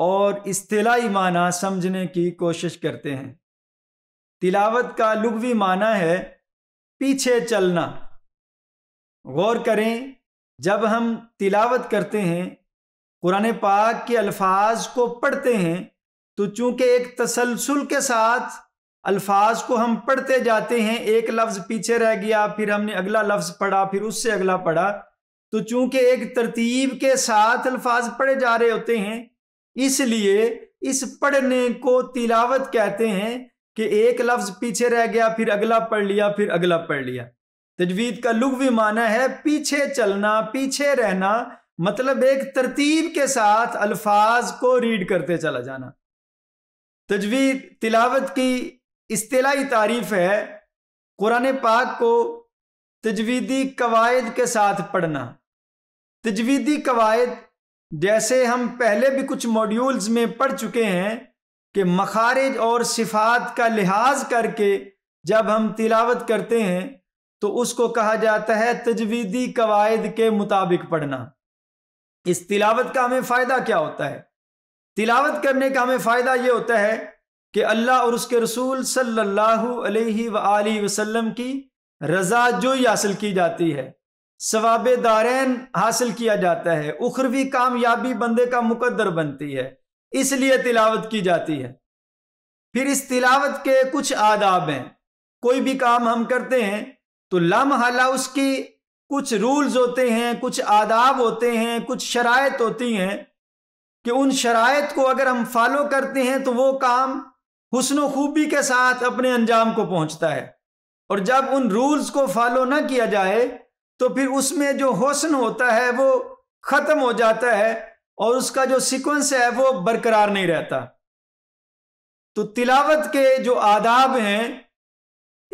और अतलाई माना समझने की कोशिश करते हैं तिलावत का लुगवी माना है पीछे चलना गौर करें जब हम तिलावत करते हैं कुरान पाक के अल्फाज को पढ़ते हैं तो चूंकि एक तसलसल के साथ अल्फाज को हम पढ़ते जाते हैं एक लफ्ज़ पीछे रह गया फिर हमने अगला लफ्ज़ पढ़ा फिर उससे अगला पढ़ा तो चूंकि एक तरतीब के साथ अल्फाज पढ़े जा रहे होते हैं इसलिए इस पढ़ने को तिलावत कहते हैं कि एक लफ्ज पीछे रह गया फिर अगला पढ़ लिया फिर अगला पढ़ लिया तजवीद का भी माना है पीछे चलना पीछे रहना मतलब एक तरतीब के साथ अल्फाज को रीड करते चला जाना तजवीद तिलावत की इस्तलाई तारीफ है कुरान पाक को तजवीदी कवायद के साथ पढ़ना तजवीदी कवायद जैसे हम पहले भी कुछ मॉड्यूल्स में पढ़ चुके हैं कि मखारिज और सिफात का लिहाज करके जब हम तिलावत करते हैं तो उसको कहा जाता है तजवीदी कवायद के मुताबिक पढ़ना इस तिलावत का हमें फ़ायदा क्या होता है तिलावत करने का हमें फ़ायदा ये होता है कि अल्लाह और उसके रसूल सल्लल्लाहु अलैहि वसल्लम की रजा जोई हासिल की जाती है सवाब दारैन हासिल किया जाता है उखरवी कामयाबी बंदे का मुकदर बनती है इसलिए तिलावत की जाती है फिर इस तिलावत के कुछ आदाब हैं कोई भी काम हम करते हैं तो लामहला उसकी कुछ रूल्स होते हैं कुछ आदाब होते हैं कुछ शराय होती हैं कि उन शराय को अगर हम फॉलो करते हैं तो वो काम हुसन खूबी के साथ अपने अंजाम को पहुंचता है और जब उन रूल्स को फॉलो ना किया जाए तो फिर उसमें जो होसन होता है वो ख़त्म हो जाता है और उसका जो सिक्वेंस है वो बरकरार नहीं रहता तो तिलावत के जो आदाब हैं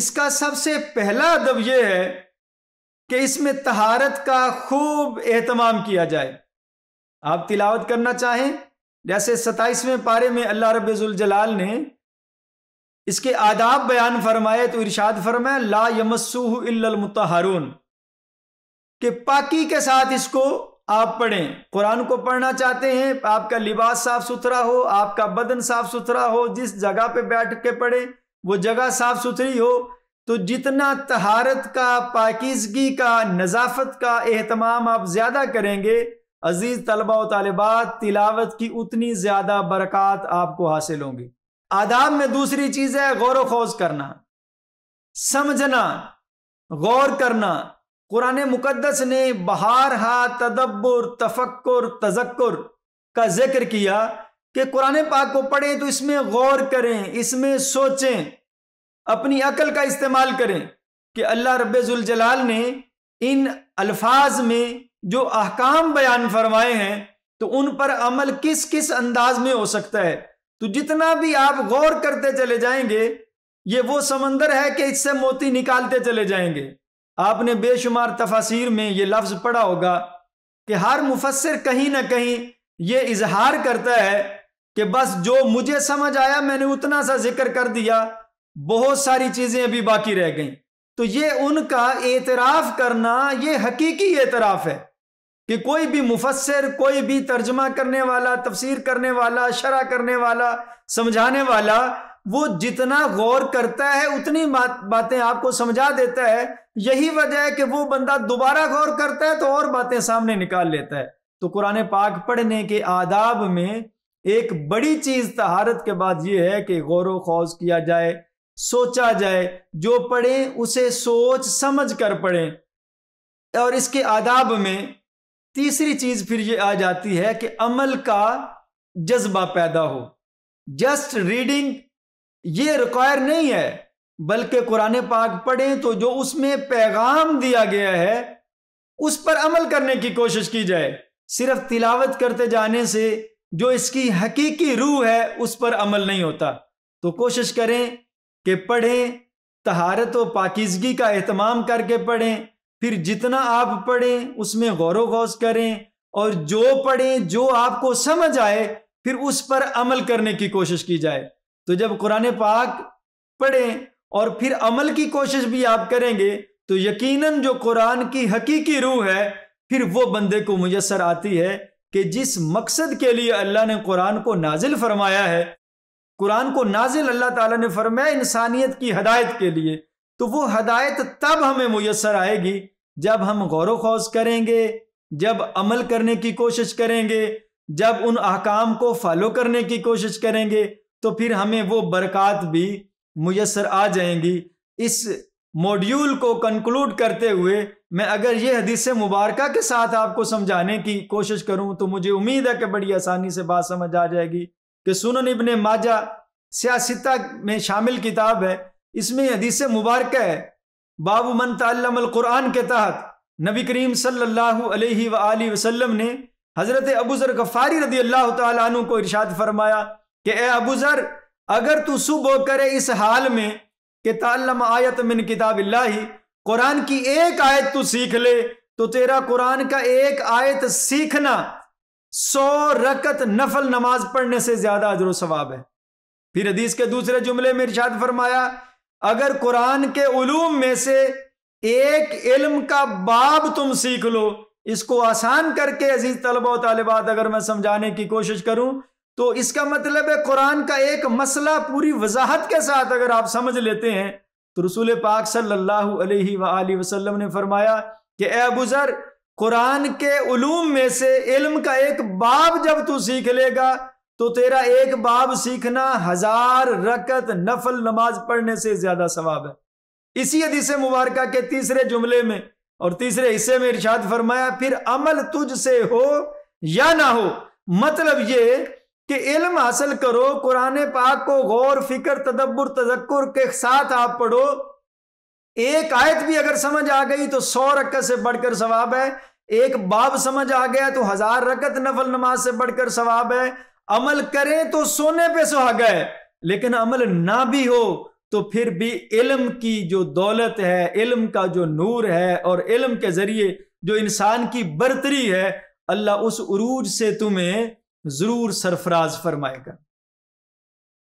इसका सबसे पहला अदब यह है कि इसमें तहारत का खूब एहतमाम किया जाए आप तिलावत करना चाहें जैसे सताइसवें पारे में अल्लाह जलाल ने इसके आदाब बयान फरमाए तो इरशाद फरमाए ला इल्लल मुतहारून कि पाकी के साथ इसको आप पढ़ें कुरान को पढ़ना चाहते हैं आपका लिबास साफ सुथरा हो आपका बदन साफ सुथरा हो जिस जगह पे बैठ के पढ़ें वो जगह साफ सुथरी हो तो जितना तहारत का पाकिजगी का नज़ाफत का अहतमाम आप ज़्यादा करेंगे अजीज़ तलबा व तलबात तिलावत की उतनी ज़्यादा बरक़ात आपको हासिल होंगी आदाब में दूसरी चीज़ है गौर व करना समझना गौर करना कुरान मुकदस ने हा तदब्बर तफक्र तजक्र का जिक्र किया कि कुरान पाक को पढ़ें तो इसमें गौर करें इसमें सोचें अपनी अकल का इस्तेमाल करें कि अल्लाह रबाल ने इन अल्फाज में जो अहकाम बयान फरमाए हैं तो उन पर अमल किस किस अंदाज में हो सकता है तो जितना भी आप गौर करते चले जाएंगे ये वो समंदर है कि इससे मोती निकालते चले जाएंगे आपने बेशुमार तफासिर में ये लफ्ज़ पढ़ा होगा कि हर मुफसर कहीं ना कहीं ये इजहार करता है कि बस जो मुझे समझ आया मैंने उतना सा जिक्र कर दिया बहुत सारी चीज़ें अभी बाकी रह गई तो ये उनका एतराफ़ करना ये हकीकी एतराफ़ है कि कोई भी मुफसर कोई भी तर्जमा करने वाला तफसीर करने वाला शरा करने वाला समझाने वाला वो जितना गौर करता है उतनी बातें आपको समझा देता है यही वजह है कि वो बंदा दोबारा गौर करता है तो और बातें सामने निकाल लेता है तो कुरान पाक पढ़ने के आदाब में एक बड़ी चीज तहारत के बाद यह है कि गौर खौज किया जाए सोचा जाए जो पढ़े उसे सोच समझ कर पढ़े और इसके आदाब में तीसरी चीज फिर ये आ जाती है कि अमल का जज्बा पैदा हो जस्ट रीडिंग ये रिक्वायर नहीं है बल्कि कुरान पाक पढ़ें तो जो उसमें पैगाम दिया गया है उस पर अमल करने की कोशिश की जाए सिर्फ तिलावत करते जाने से जो इसकी हकीकी रूह है उस पर अमल नहीं होता तो कोशिश करें कि पढ़ें तहारत व पाकिजगी का अहतमाम करके पढ़ें फिर जितना आप पढ़ें उसमें गौर वौस करें और जो पढ़ें जो आपको समझ आए फिर उस पर अमल करने की कोशिश की जाए तो जब कुरान पाक पढ़ें और फिर अमल की कोशिश भी आप करेंगे तो यकीनन जो कुरान की हकीकी रूह है फिर वो बंदे को मुयसर आती है कि जिस मकसद के लिए अल्लाह ने कुरान को नाजिल फरमाया है कुरान को नाजिल अल्लाह ताला ने फरमाया इंसानियत की हदायत के लिए तो वो हदायत तब हमें मुयसर आएगी जब हम गौर वौज करेंगे जब अमल करने की कोशिश करेंगे जब उन अहकाम को फॉलो करने की कोशिश करेंगे तो फिर हमें वो बरक़ात भी मुयसर आ जाएंगी इस मॉड्यूल को कंक्लूड करते हुए मैं अगर ये हदीस मुबारक के साथ आपको समझाने की कोशिश करूं तो मुझे उम्मीद है कि बड़ी आसानी से बात समझ आ जाएगी कि सुन इबन माजा सियासिता में शामिल किताब है इसमें हदीस मुबारक है बाबू मन तल्लमकुरान के तहत नबी करीम सल्लल्लाहु ने हज़रत अबूजर गफ़ारी रदी अल्लाह तु को इरशाद फरमाया कि ए अबूजर अगर तू सुबह करे इस हाल में कि तालम आयत मिन किताब कुरान की एक आयत तू सीख ले तो तेरा कुरान का एक आयत सीखना सौ रकत नफल नमाज पढ़ने से ज्यादा अजर सवाब है फिर हदीस के दूसरे जुमले में इर्शाद फरमाया अगर कुरान के उलूम में से एक इल्म का बाब तुम सीख लो इसको आसान करके अजीज तलबा तलबात अगर मैं समझाने की कोशिश करूं तो इसका मतलब है कुरान का एक मसला पूरी वजाहत के साथ अगर आप समझ लेते हैं तो रसूल पाक सल्लल्लाहु अलैहि वसल्लम ने फरमाया कि अबूजर कुरान के उलूम में से इल्म का एक बाब जब तू सीख लेगा तो तेरा एक बाब सीखना हजार रकत नफल नमाज पढ़ने से ज्यादा सवाब है इसी हदीस मुबारक के तीसरे जुमले में और तीसरे हिस्से में इर्शाद फरमाया फिर अमल तुझ से हो या ना हो मतलब ये कि इल्म हासिल करो कुरान पाक को गौर फिक्र तदब्बर तजक्र के साथ आप पढ़ो एक आयत भी अगर समझ आ गई तो सौ रकत से बढ़कर सवाब है एक बाब समझ आ गया तो हजार रकत नफल नमाज से बढ़कर सवाब है अमल करें तो सोने पे सुहाग है लेकिन अमल ना भी हो तो फिर भी इल्म की जो दौलत है इल्म का जो नूर है और इल्म के जरिए जो इंसान की बरतरी है अल्लाह उस उरूज से तुम्हें ज़रूर सरफराज फरमाएगा